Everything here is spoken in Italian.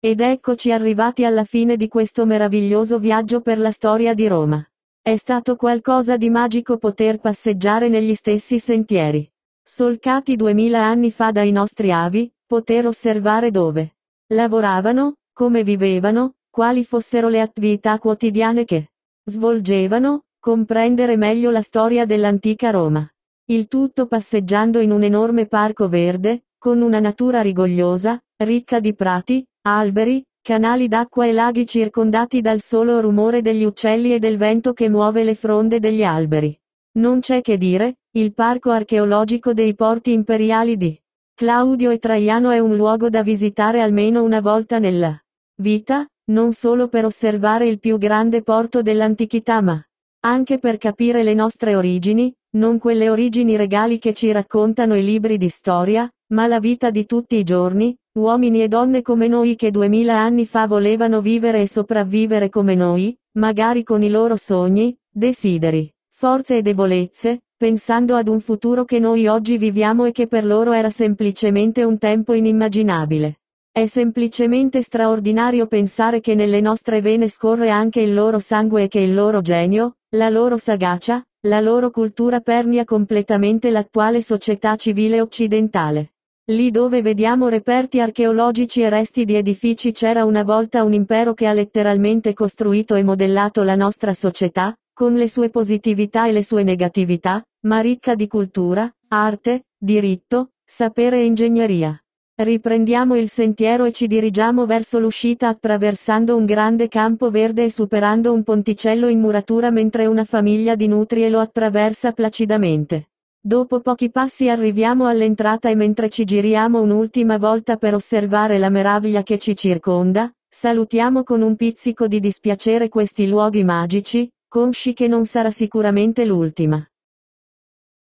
Ed eccoci arrivati alla fine di questo meraviglioso viaggio per la storia di Roma. È stato qualcosa di magico poter passeggiare negli stessi sentieri. Solcati duemila anni fa dai nostri avi, poter osservare dove lavoravano, come vivevano, quali fossero le attività quotidiane che svolgevano, comprendere meglio la storia dell'antica Roma. Il tutto passeggiando in un enorme parco verde, con una natura rigogliosa, ricca di prati, Alberi, canali d'acqua e laghi circondati dal solo rumore degli uccelli e del vento che muove le fronde degli alberi. Non c'è che dire, il parco archeologico dei porti imperiali di Claudio e Traiano è un luogo da visitare almeno una volta nella vita, non solo per osservare il più grande porto dell'antichità ma anche per capire le nostre origini, non quelle origini regali che ci raccontano i libri di storia, ma la vita di tutti i giorni, uomini e donne come noi che duemila anni fa volevano vivere e sopravvivere come noi, magari con i loro sogni, desideri, forze e debolezze, pensando ad un futuro che noi oggi viviamo e che per loro era semplicemente un tempo inimmaginabile. È semplicemente straordinario pensare che nelle nostre vene scorre anche il loro sangue e che il loro genio, la loro sagacia, la loro cultura permea completamente l'attuale società civile occidentale. Lì dove vediamo reperti archeologici e resti di edifici c'era una volta un impero che ha letteralmente costruito e modellato la nostra società, con le sue positività e le sue negatività, ma ricca di cultura, arte, diritto, sapere e ingegneria. Riprendiamo il sentiero e ci dirigiamo verso l'uscita attraversando un grande campo verde e superando un ponticello in muratura mentre una famiglia di nutrie lo attraversa placidamente. Dopo pochi passi arriviamo all'entrata e mentre ci giriamo un'ultima volta per osservare la meraviglia che ci circonda, salutiamo con un pizzico di dispiacere questi luoghi magici, consci che non sarà sicuramente l'ultima.